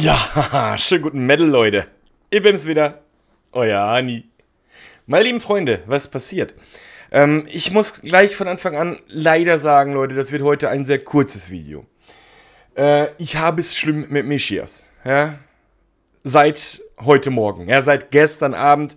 Ja, schönen guten Metal, Leute. Ich bin's wieder, euer Ani. Meine lieben Freunde, was passiert? Ähm, ich muss gleich von Anfang an leider sagen, Leute, das wird heute ein sehr kurzes Video. Äh, ich habe es schlimm mit Mischias. Ja? Seit heute Morgen, ja, seit gestern Abend,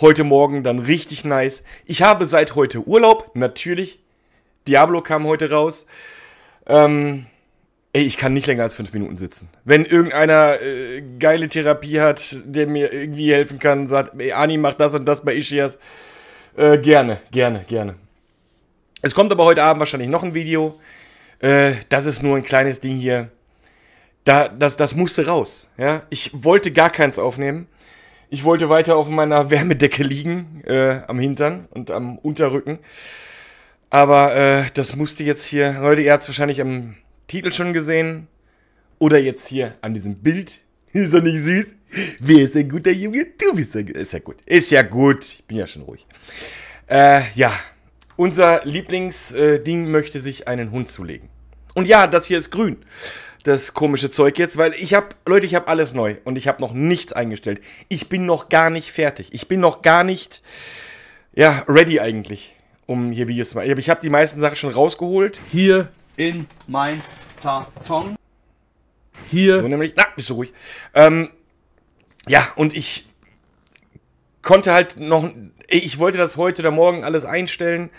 heute Morgen dann richtig nice. Ich habe seit heute Urlaub, natürlich. Diablo kam heute raus. Ähm, ey, ich kann nicht länger als fünf Minuten sitzen. Wenn irgendeiner äh, geile Therapie hat, der mir irgendwie helfen kann, sagt, ey, Ani, mach das und das bei Ischias, äh, gerne, gerne, gerne. Es kommt aber heute Abend wahrscheinlich noch ein Video. Äh, das ist nur ein kleines Ding hier. Da, das, das musste raus. Ja? Ich wollte gar keins aufnehmen. Ich wollte weiter auf meiner Wärmedecke liegen, äh, am Hintern und am Unterrücken. Aber äh, das musste jetzt hier, Leute, ihr habt es wahrscheinlich am Titel schon gesehen oder jetzt hier an diesem Bild. Ist er nicht süß? Wer ist ein guter Junge? Du bist ein guter. Ist ja gut. Ist ja gut. Ich bin ja schon ruhig. Äh, ja. Unser Lieblingsding möchte sich einen Hund zulegen. Und ja, das hier ist grün. Das komische Zeug jetzt, weil ich habe, Leute, ich habe alles neu und ich habe noch nichts eingestellt. Ich bin noch gar nicht fertig. Ich bin noch gar nicht, ja, ready eigentlich, um hier Videos zu machen. Ich habe die meisten Sachen schon rausgeholt. Hier in mein Karton. Hier. So nämlich, na, bist du ruhig. Ähm, ja, und ich konnte halt noch, ich wollte das heute oder morgen alles einstellen.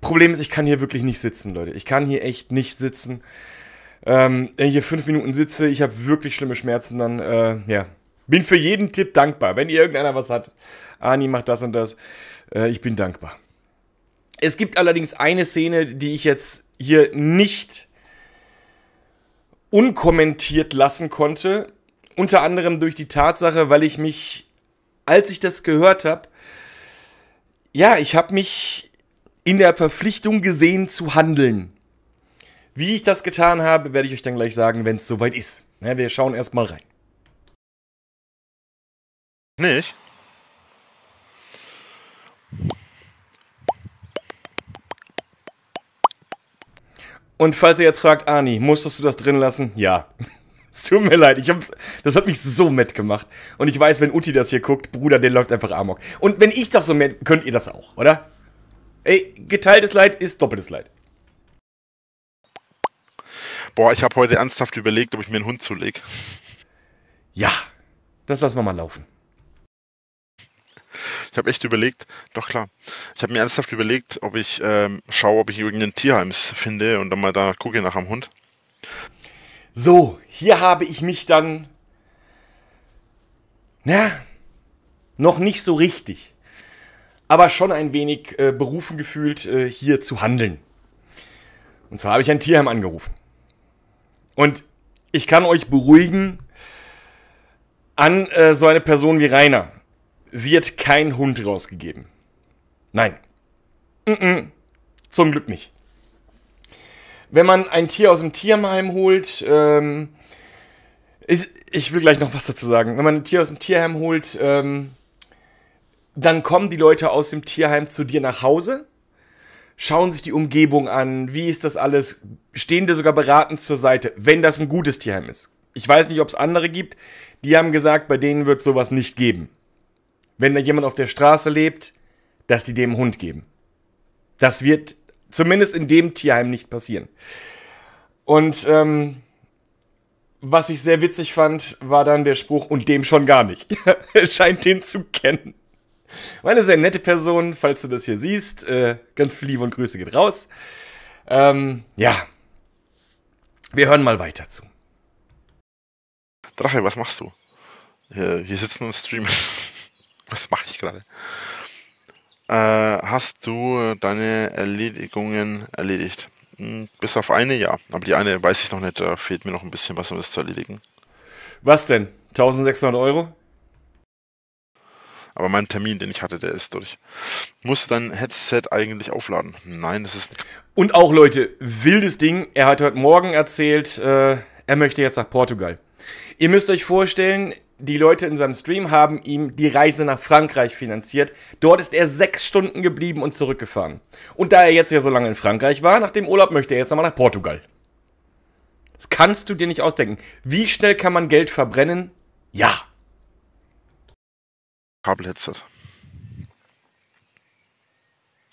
Problem ist, ich kann hier wirklich nicht sitzen, Leute. Ich kann hier echt nicht sitzen. Ähm, wenn ich hier fünf Minuten sitze, ich habe wirklich schlimme Schmerzen, dann, äh, ja. Bin für jeden Tipp dankbar. Wenn ihr irgendeiner was hat, Ani macht das und das, äh, ich bin dankbar. Es gibt allerdings eine Szene, die ich jetzt hier nicht unkommentiert lassen konnte. Unter anderem durch die Tatsache, weil ich mich, als ich das gehört habe, ja, ich habe mich in der Verpflichtung gesehen zu handeln. Wie ich das getan habe, werde ich euch dann gleich sagen, wenn es soweit ist. Ja, wir schauen erstmal rein. Nicht? Und falls ihr jetzt fragt, Ani, musstest du das drin lassen? Ja. Es tut mir leid, ich hab's, das hat mich so matt gemacht. Und ich weiß, wenn Uti das hier guckt, Bruder, der läuft einfach amok. Und wenn ich das so matt, könnt ihr das auch, oder? Ey, geteiltes Leid ist doppeltes Leid. Boah, ich habe heute ernsthaft überlegt, ob ich mir einen Hund zulege. Ja, das lassen wir mal laufen. Ich habe echt überlegt, doch klar, ich habe mir ernsthaft überlegt, ob ich ähm, schaue, ob ich irgendeinen Tierheims finde und dann mal danach gucke nach einem Hund. So, hier habe ich mich dann, na, noch nicht so richtig, aber schon ein wenig äh, berufen gefühlt, äh, hier zu handeln. Und zwar habe ich ein Tierheim angerufen. Und ich kann euch beruhigen, an äh, so eine Person wie Rainer wird kein Hund rausgegeben. Nein. Mm -mm. Zum Glück nicht. Wenn man ein Tier aus dem Tierheim holt, ähm, ist, ich will gleich noch was dazu sagen. Wenn man ein Tier aus dem Tierheim holt, ähm, dann kommen die Leute aus dem Tierheim zu dir nach Hause, schauen sich die Umgebung an, wie ist das alles, stehen dir sogar beratend zur Seite, wenn das ein gutes Tierheim ist. Ich weiß nicht, ob es andere gibt, die haben gesagt, bei denen wird sowas nicht geben wenn da jemand auf der Straße lebt, dass die dem Hund geben. Das wird zumindest in dem Tierheim nicht passieren. Und ähm, was ich sehr witzig fand, war dann der Spruch, und dem schon gar nicht. er Scheint den zu kennen. Meine sehr nette Person, falls du das hier siehst, äh, ganz viel Liebe und Grüße geht raus. Ähm, ja, wir hören mal weiter zu. Drache, was machst du? Hier, hier sitzen und streamen. Was mache ich gerade? Äh, hast du deine Erledigungen erledigt? Hm, bis auf eine, ja. Aber die eine weiß ich noch nicht. Da fehlt mir noch ein bisschen was, um das zu erledigen. Was denn? 1600 Euro? Aber mein Termin, den ich hatte, der ist durch. Musst du dein Headset eigentlich aufladen? Nein, das ist. Und auch, Leute, wildes Ding. Er hat heute Morgen erzählt, äh, er möchte jetzt nach Portugal. Ihr müsst euch vorstellen, die Leute in seinem Stream haben ihm die Reise nach Frankreich finanziert. Dort ist er sechs Stunden geblieben und zurückgefahren. Und da er jetzt ja so lange in Frankreich war, nach dem Urlaub möchte er jetzt nochmal nach Portugal. Das kannst du dir nicht ausdenken. Wie schnell kann man Geld verbrennen? Ja. Kabelheadset.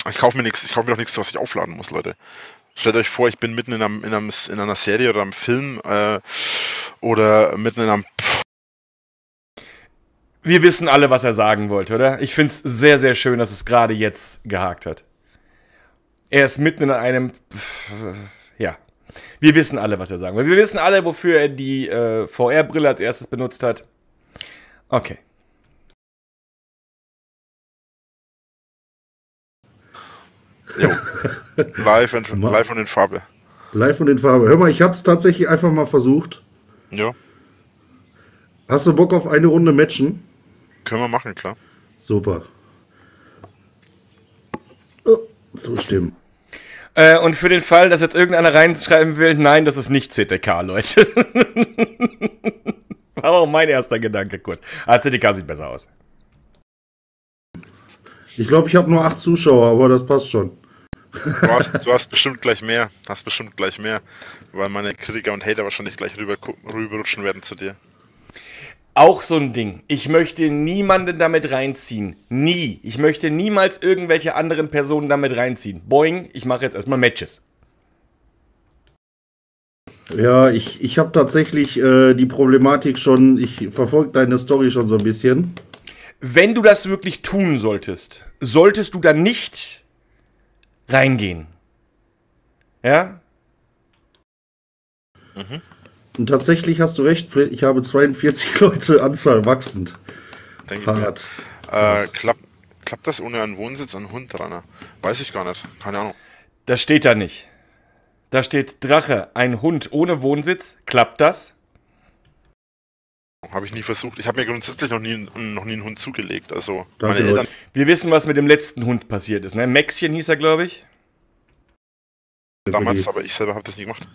Ich kaufe mir nichts, ich kaufe mir doch nichts, was ich aufladen muss, Leute. Stellt euch vor, ich bin mitten in, einem, in, einem, in einer Serie oder einem Film äh, oder mitten in einem wir wissen alle, was er sagen wollte, oder? Ich finde es sehr, sehr schön, dass es gerade jetzt gehakt hat. Er ist mitten in einem. Ja. Wir wissen alle, was er sagen will. Wir wissen alle, wofür er die äh, VR-Brille als erstes benutzt hat. Okay. Jo. live, und, live und in Farbe. Live und in Farbe. Hör mal, ich habe es tatsächlich einfach mal versucht. Ja. Hast du Bock auf eine Runde Matchen? Können wir machen, klar. Super. Oh, stimmen. Äh, und für den Fall, dass jetzt irgendeiner reinschreiben will, nein, das ist nicht CTK, Leute. War auch mein erster Gedanke kurz. Aber ah, CTK sieht besser aus. Ich glaube, ich habe nur acht Zuschauer, aber das passt schon. Du hast, du hast, bestimmt gleich mehr. Hast bestimmt gleich mehr. Weil meine Kritiker und Hater wahrscheinlich gleich rüber, rüberrutschen werden zu dir. Auch so ein Ding. Ich möchte niemanden damit reinziehen. Nie. Ich möchte niemals irgendwelche anderen Personen damit reinziehen. Boing, ich mache jetzt erstmal Matches. Ja, ich, ich habe tatsächlich äh, die Problematik schon, ich verfolge deine Story schon so ein bisschen. Wenn du das wirklich tun solltest, solltest du dann nicht reingehen. Ja? Mhm. Und tatsächlich hast du recht, ich habe 42 Leute Anzahl wachsend. Denke ich mir. Äh, klapp, klappt das ohne einen Wohnsitz an Hund dran? Weiß ich gar nicht. Keine Ahnung. Das steht da nicht. Da steht Drache, ein Hund ohne Wohnsitz. Klappt das? Habe ich nie versucht. Ich habe mir grundsätzlich noch nie, noch nie einen Hund zugelegt. Also meine Eltern. Wir wissen, was mit dem letzten Hund passiert ist. Ne? Maxchen hieß er, glaube ich. Damals, aber ich selber habe das nie gemacht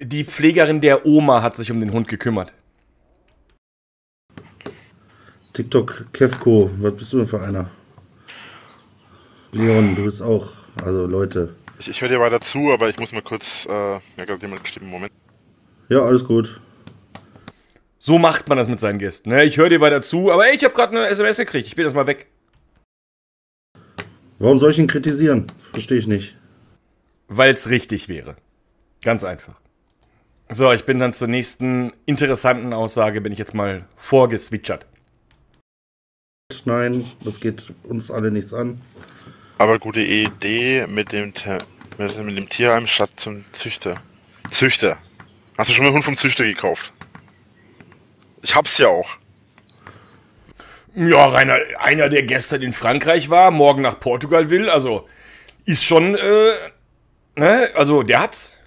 die Pflegerin der Oma hat sich um den Hund gekümmert. TikTok Kevko, was bist du denn für einer? Leon, du bist auch. Also Leute. Ich, ich höre dir weiter zu, aber ich muss mal kurz. Äh, mir hat jemand geschrieben, Moment. Ja, alles gut. So macht man das mit seinen Gästen. Ne? Ich höre dir weiter zu, aber ey, ich habe gerade eine SMS gekriegt. Ich bin mal weg. Warum soll ich ihn kritisieren? Verstehe ich nicht. Weil es richtig wäre. Ganz einfach. So, ich bin dann zur nächsten interessanten Aussage, bin ich jetzt mal vorgeswitchert. Nein, das geht uns alle nichts an. Aber gute Idee mit dem, mit dem Tierheim statt zum Züchter. Züchter. Hast du schon mal einen Hund vom Züchter gekauft? Ich hab's ja auch. Ja, Rainer, einer, der gestern in Frankreich war, morgen nach Portugal will, also ist schon, äh, ne, also der hat's.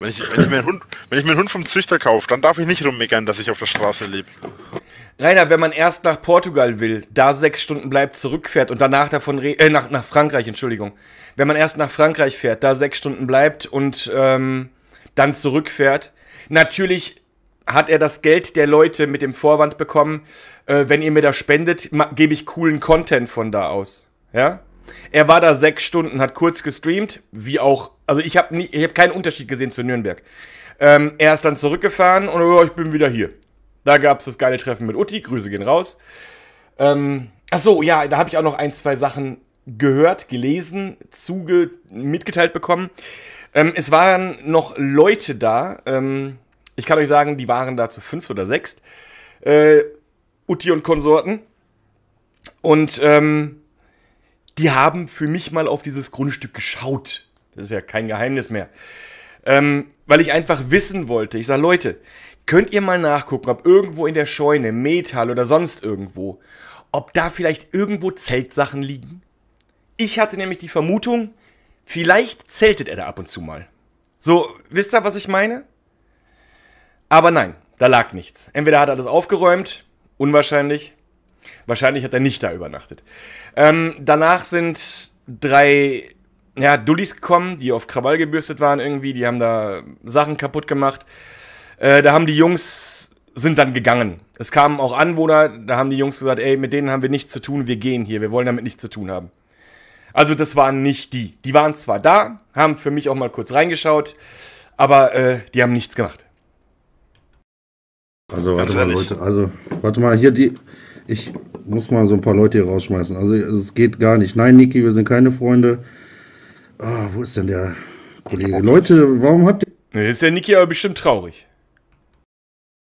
Wenn ich, wenn ich, mir, einen Hund, einen Hund vom Züchter kaufe, dann darf ich nicht rummeckern, dass ich auf der Straße lebe. Rainer, wenn man erst nach Portugal will, da sechs Stunden bleibt, zurückfährt und danach davon äh, nach, nach Frankreich, Entschuldigung. Wenn man erst nach Frankreich fährt, da sechs Stunden bleibt und ähm, dann zurückfährt, natürlich hat er das Geld der Leute mit dem Vorwand bekommen, äh, wenn ihr mir da spendet, gebe ich coolen Content von da aus. Ja? Er war da sechs Stunden, hat kurz gestreamt, wie auch. Also ich habe hab keinen Unterschied gesehen zu Nürnberg. Ähm, er ist dann zurückgefahren und oh, ich bin wieder hier. Da gab es das geile Treffen mit Uti, Grüße gehen raus. Ähm, ach so, ja, da habe ich auch noch ein, zwei Sachen gehört, gelesen, zuge mitgeteilt bekommen. Ähm, es waren noch Leute da. Ähm, ich kann euch sagen, die waren da zu fünf oder sechs. Äh, Uti und Konsorten. Und ähm, die haben für mich mal auf dieses Grundstück geschaut. Das ist ja kein Geheimnis mehr. Ähm, weil ich einfach wissen wollte. Ich sage, Leute, könnt ihr mal nachgucken, ob irgendwo in der Scheune, Metall oder sonst irgendwo, ob da vielleicht irgendwo Zeltsachen liegen? Ich hatte nämlich die Vermutung, vielleicht zeltet er da ab und zu mal. So, wisst ihr, was ich meine? Aber nein, da lag nichts. Entweder hat er das aufgeräumt, unwahrscheinlich, Wahrscheinlich hat er nicht da übernachtet. Ähm, danach sind drei ja, Dullis gekommen, die auf Krawall gebürstet waren irgendwie. Die haben da Sachen kaputt gemacht. Äh, da haben die Jungs, sind dann gegangen. Es kamen auch Anwohner, da haben die Jungs gesagt, ey, mit denen haben wir nichts zu tun, wir gehen hier, wir wollen damit nichts zu tun haben. Also das waren nicht die. Die waren zwar da, haben für mich auch mal kurz reingeschaut, aber äh, die haben nichts gemacht. Also warte, mal, Leute, also warte mal, hier die, ich muss mal so ein paar Leute hier rausschmeißen. Also es geht gar nicht. Nein, Niki, wir sind keine Freunde. Ah, wo ist denn der Kollege? Leute, warum habt ihr... Ist der Niki aber bestimmt traurig.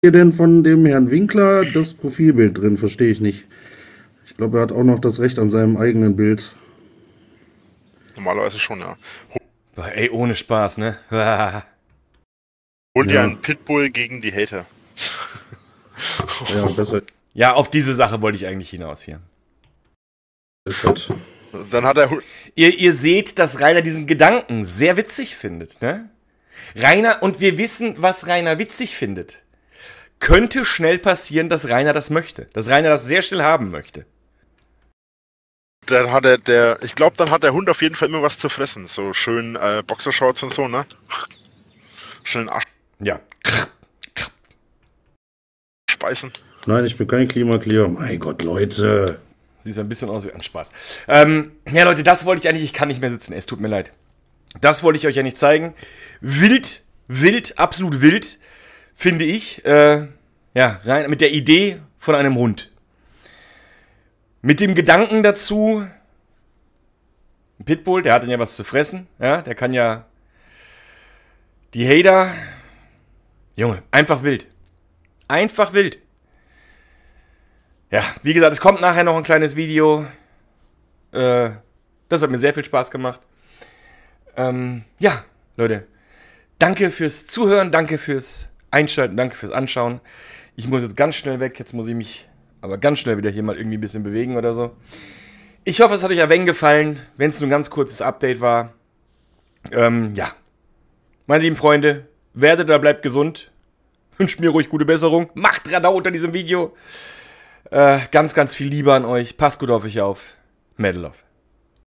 Ihr denn von dem Herrn Winkler das Profilbild drin? Verstehe ich nicht. Ich glaube, er hat auch noch das Recht an seinem eigenen Bild. Normalerweise schon, ja. Boah, ey, ohne Spaß, ne? Holt ja. dir einen Pitbull gegen die Hater. ja, besser. Ja, auf diese Sache wollte ich eigentlich hinaus hier. Dann hat er. Ihr, ihr seht, dass Rainer diesen Gedanken sehr witzig findet, ne? Rainer, und wir wissen, was Rainer witzig findet. Könnte schnell passieren, dass Rainer das möchte. Dass Rainer das sehr schnell haben möchte. Dann hat er der. Ich glaube, dann hat der Hund auf jeden Fall immer was zu fressen. So schön äh, Boxershorts und so, ne? Schön Asch. Ja. Speisen. Nein, ich bin kein Klimakleber. Mein Gott, Leute. Sieht so ein bisschen aus wie ein Spaß. Ähm, ja, Leute, das wollte ich eigentlich. Ich kann nicht mehr sitzen. Es tut mir leid. Das wollte ich euch ja nicht zeigen. Wild, wild, absolut wild, finde ich. Äh, ja, rein mit der Idee von einem Hund. Mit dem Gedanken dazu, Pitbull, der hat dann ja was zu fressen. Ja, der kann ja die Hater. Junge, einfach wild. Einfach wild. Ja, wie gesagt, es kommt nachher noch ein kleines Video. Äh, das hat mir sehr viel Spaß gemacht. Ähm, ja, Leute, danke fürs Zuhören, danke fürs Einschalten, danke fürs Anschauen. Ich muss jetzt ganz schnell weg, jetzt muss ich mich aber ganz schnell wieder hier mal irgendwie ein bisschen bewegen oder so. Ich hoffe, es hat euch ein wenig gefallen, wenn es nur ein ganz kurzes Update war. Ähm, ja, meine lieben Freunde, werdet oder bleibt gesund. Wünscht mir ruhig gute Besserung. Macht Radau unter diesem Video. Äh, ganz, ganz viel Liebe an euch. Passt gut auf euch auf. Medal of.